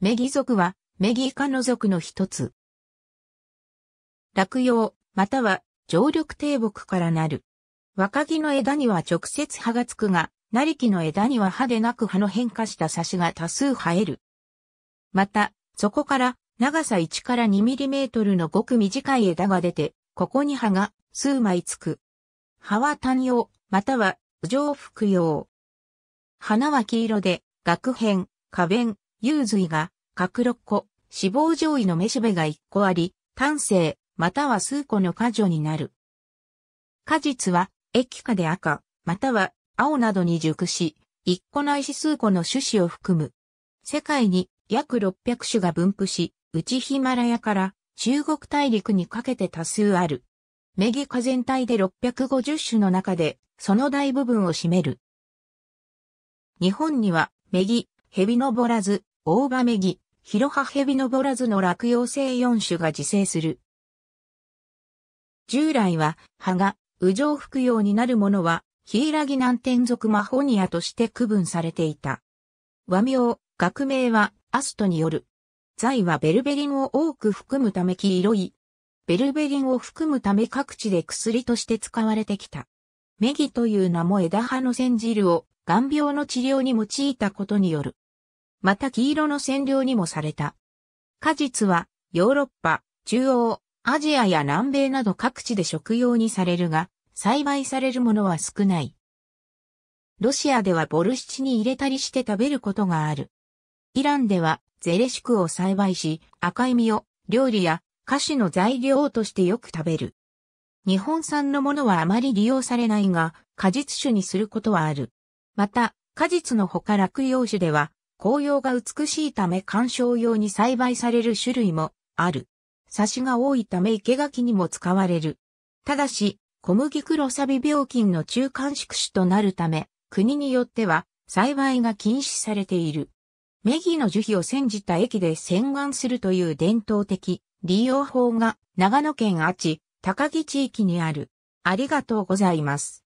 メギ族は、メギ科の族の一つ。落葉、または、常緑低木からなる。若木の枝には直接葉がつくが、なりきの枝には葉でなく葉の変化した差しが多数生える。また、そこから長さ1から2ミリメートルのごく短い枝が出て、ここに葉が数枚つく。葉は単葉、または、上服用。花は黄色で、額片、花弁、幽髄が、角6個、脂肪上位のめしべが1個あり、単性、または数個の果樹になる。果実は、液化で赤、または青などに熟し、1個ないし数個の種子を含む。世界に約600種が分布し、内ヒマラヤから中国大陸にかけて多数ある。メギカ全体で650種の中で、その大部分を占める。日本には、メギ、ヘビのぼらず、オオバメギ、ヒロハヘビノボラズの落葉性4種が自生する。従来は、葉が、右上服用になるものは、ヒイラギ南天属マホニアとして区分されていた。和名、学名は、アストによる。材はベルベリンを多く含むため黄色い。ベルベリンを含むため各地で薬として使われてきた。メギという名も枝葉の煎汁を、眼病の治療に用いたことによる。また黄色の染料にもされた。果実はヨーロッパ、中央、アジアや南米など各地で食用にされるが、栽培されるものは少ない。ロシアではボルシチに入れたりして食べることがある。イランではゼレシクを栽培し、赤い実を料理や菓子の材料としてよく食べる。日本産のものはあまり利用されないが、果実酒にすることはある。また、果実の他落葉酒では、紅葉が美しいため観賞用に栽培される種類もある。サシが多いため生垣にも使われる。ただし、小麦黒サビ病菌の中間宿主となるため、国によっては栽培が禁止されている。メギの樹皮を煎じた液で洗顔するという伝統的利用法が長野県阿智、高木地域にある。ありがとうございます。